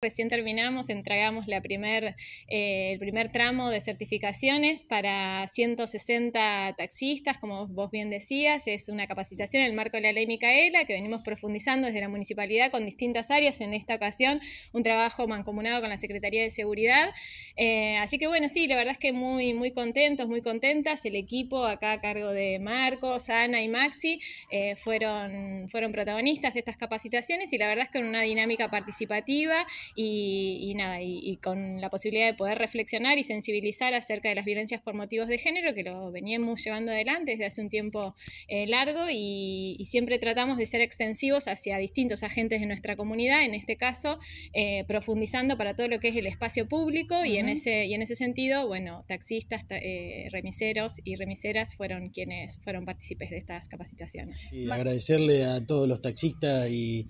Recién terminamos, entregamos eh, el primer tramo de certificaciones para 160 taxistas, como vos bien decías. Es una capacitación en el marco de la ley Micaela que venimos profundizando desde la municipalidad con distintas áreas. En esta ocasión, un trabajo mancomunado con la Secretaría de Seguridad. Eh, así que bueno, sí, la verdad es que muy, muy contentos, muy contentas. El equipo acá a cargo de Marcos, Ana y Maxi eh, fueron, fueron protagonistas de estas capacitaciones y la verdad es que en una dinámica participativa y, y nada, y, con la posibilidad de poder reflexionar y sensibilizar acerca de las violencias por motivos de género, que lo veníamos llevando adelante desde hace un tiempo eh, largo y, siempre tratamos de ser extensivos hacia distintos agentes de nuestra comunidad, en este caso eh, profundizando para todo lo que es el espacio público y, en ese, y en ese sentido, bueno, taxistas, eh, remiseros y remiseras fueron quienes fueron partícipes de estas capacitaciones. Y agradecerle a todos los taxistas y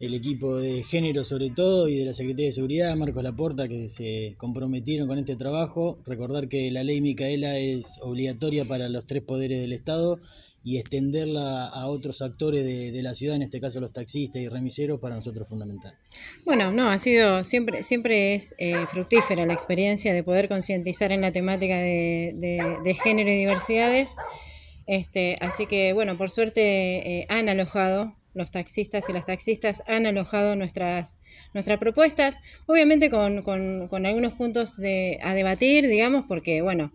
el equipo de género sobre todo y de la Secretaría de Seguridad, Marcos Laporta, que se comprometieron con este trabajo. Recordar que la ley Micaela es obligatoria para los tres poderes del Estado y extenderla a otros actores de, la ciudad, en este caso los taxistas y remiseros, para nosotros es fundamental. Bueno, no, ha sido, siempre, siempre es eh, fructífera la experiencia de poder concientizar en la temática de, género y diversidades. Este, así que, bueno, por suerte eh, han alojado los taxistas y las taxistas han alojado nuestras, nuestras propuestas, obviamente con, algunos puntos de, a debatir, digamos, porque, bueno,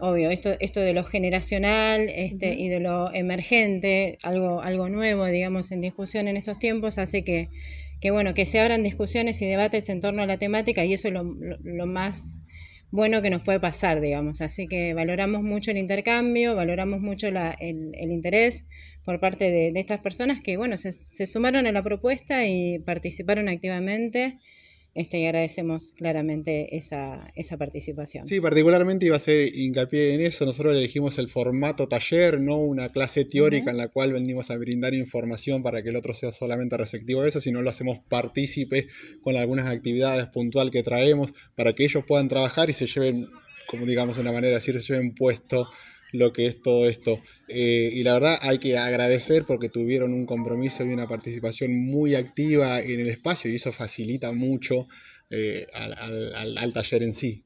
obvio, esto, esto de lo generacional este, y de lo emergente, algo, algo nuevo, digamos, en discusión en estos tiempos, hace que, que, bueno, que se abran discusiones y debates en torno a la temática y eso es lo, lo más bueno que nos puede pasar, digamos. Así que valoramos mucho el intercambio, valoramos mucho la, el, interés por parte de, de estas personas que, bueno, se, se, sumaron a la propuesta y participaron activamente este, y agradecemos claramente esa, participación. Sí, particularmente iba a ser hincapié en eso. Nosotros elegimos el formato taller, no una clase teórica en la cual venimos a brindar información para que el otro sea solamente receptivo a eso, sino lo hacemos partícipe con algunas actividades puntual que traemos para que ellos puedan trabajar y se lleven, como digamos de una manera de se lleven puesto lo que es todo esto. Eh, y la verdad hay que agradecer porque tuvieron un compromiso y una participación muy activa en el espacio y eso facilita mucho eh, al, taller en sí.